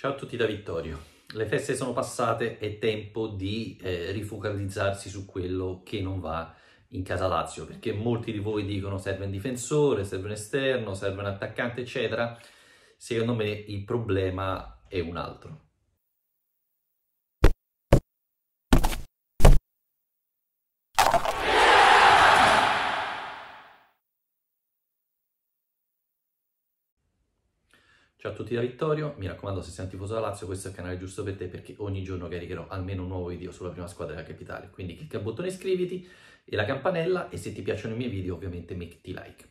Ciao a tutti da Vittorio. Le feste sono passate, è tempo di eh, rifocalizzarsi su quello che non va in casa Lazio, perché molti di voi dicono serve un difensore, serve un esterno, serve un attaccante, eccetera. Secondo me il problema è un altro. Ciao a tutti da Vittorio, mi raccomando se sei un tifoso da Lazio questo è il canale giusto per te perché ogni giorno caricherò almeno un nuovo video sulla prima squadra della capitale, quindi clicca il bottone iscriviti e la campanella e se ti piacciono i miei video ovviamente metti like.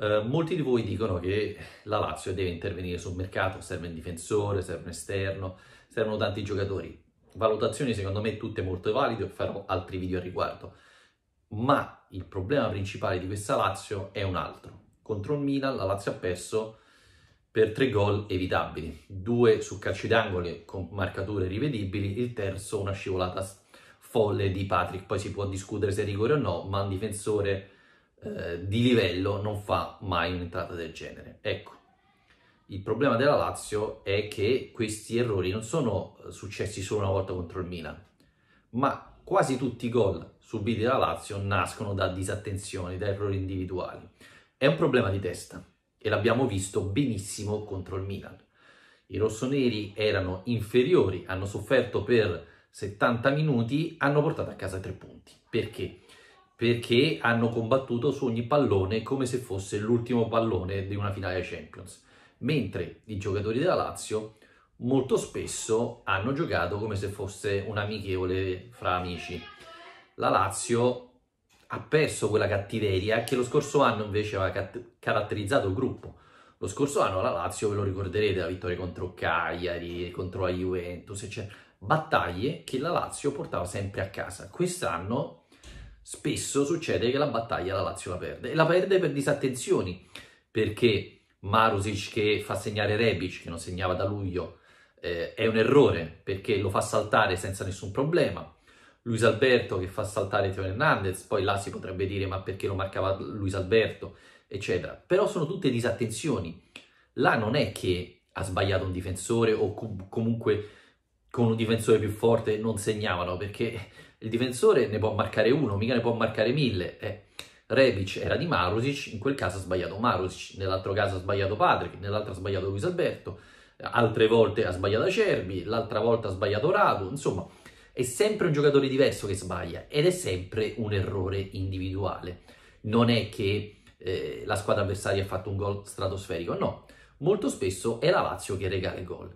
Uh, molti di voi dicono che la Lazio deve intervenire sul mercato, serve un difensore, serve un esterno, servono tanti giocatori. Valutazioni secondo me tutte molto valide farò altri video al riguardo. Ma il problema principale di questa Lazio è un altro. Contro il Milan la Lazio ha perso per tre gol evitabili, due su calci d'angoli con marcature rivedibili, il terzo una scivolata folle di Patrick, poi si può discutere se è rigore o no, ma un difensore eh, di livello non fa mai un'entrata del genere. Ecco, il problema della Lazio è che questi errori non sono eh, successi solo una volta contro il Milan, ma quasi tutti i gol subiti dalla Lazio nascono da disattenzioni, da errori individuali. È un problema di testa e l'abbiamo visto benissimo contro il Milan. I rossoneri erano inferiori, hanno sofferto per 70 minuti, hanno portato a casa tre punti. Perché? Perché hanno combattuto su ogni pallone come se fosse l'ultimo pallone di una finale Champions. Mentre i giocatori della Lazio molto spesso hanno giocato come se fosse un amichevole fra amici. La Lazio ha perso quella cattiveria che lo scorso anno invece aveva cat- caratterizzato il gruppo. Lo scorso anno la Lazio, ve lo ricorderete, la vittoria contro Cagliari, contro la Juventus, eccetera. Battaglie che la Lazio portava sempre a casa. Quest'anno spesso succede che la battaglia la Lazio la perde. E la perde per disattenzioni, perché Marusic che fa segnare Rebic, che non segnava da luglio, eh, è un errore, perché lo fa saltare senza nessun problema Luis Alberto che fa saltare Teo Hernandez, poi là si potrebbe dire ma perché lo marcava Luis Alberto, eccetera. Però sono tutte disattenzioni. Là non è che ha sbagliato un difensore o com- comunque con un difensore più forte non segnavano, perché il difensore ne può marcare uno, mica ne può marcare mille. Eh. Rebic era di Marusic, in quel caso ha sbagliato Marusic, nell'altro caso ha sbagliato Patrick, nell'altro ha sbagliato Luis Alberto, altre volte ha sbagliato Acerbi, l'altra volta ha sbagliato Radu, insomma è sempre un giocatore diverso che sbaglia ed è sempre un errore individuale. Non è che eh, la squadra avversaria ha fatto un gol stratosferico, no. Molto spesso è la Lazio che regala il gol.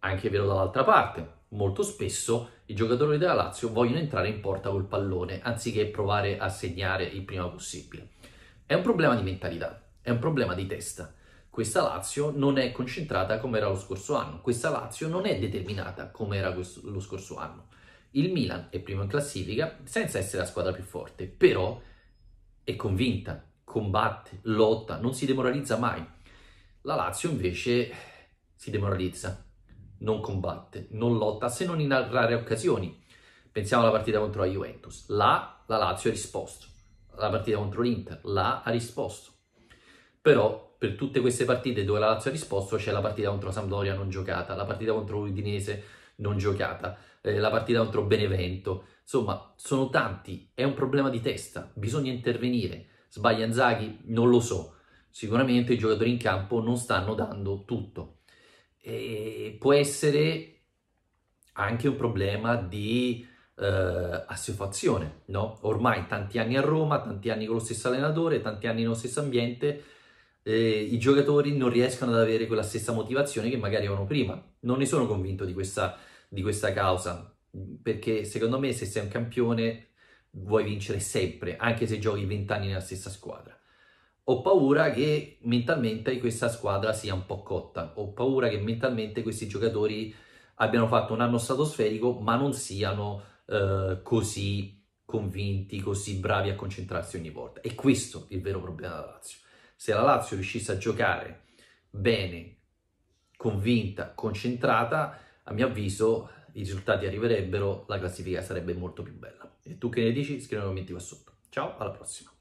Anche vero dall'altra parte, molto spesso i giocatori della Lazio vogliono entrare in porta col pallone anziché provare a segnare il prima possibile. È un problema di mentalità, è un problema di testa. Questa Lazio non è concentrata come era lo scorso anno, questa Lazio non è determinata come era lo scorso anno. Il Milan è primo in classifica senza essere la squadra più forte, però è convinta, combatte, lotta, non si demoralizza mai. La Lazio invece si demoralizza, non combatte, non lotta, se non in rare occasioni. Pensiamo alla partita contro la Juventus. Là la Lazio ha risposto. La partita contro l'Inter, là ha risposto. Però per tutte queste partite dove la Lazio ha risposto c'è la partita contro la Sampdoria non giocata, la partita contro l'Udinese non giocata, eh, la partita contro Benevento, insomma sono tanti, è un problema di testa, bisogna intervenire. Sbaglia Inzaghi? Non lo so, sicuramente i giocatori in campo non stanno dando tutto. E può essere anche un problema di eh, assuefazione, no? Ormai tanti anni a Roma, tanti anni con lo stesso allenatore, tanti anni nello stesso ambiente, eh, i giocatori non riescono ad avere quella stessa motivazione che magari avevano prima. Non ne sono convinto di questa di questa causa, perché secondo me se sei un campione vuoi vincere sempre, anche se giochi 20 anni nella stessa squadra. Ho paura che mentalmente questa squadra sia un po' cotta, ho paura che mentalmente questi giocatori abbiano fatto un anno stratosferico ma non siano eh, così convinti, così bravi a concentrarsi ogni volta. E questo è il vero problema della Lazio. Se la Lazio riuscisse a giocare bene, convinta, concentrata, a mio avviso i risultati arriverebbero, la classifica sarebbe molto più bella. E tu che ne dici? Scrivi nei commenti qua sotto. Ciao, alla prossima!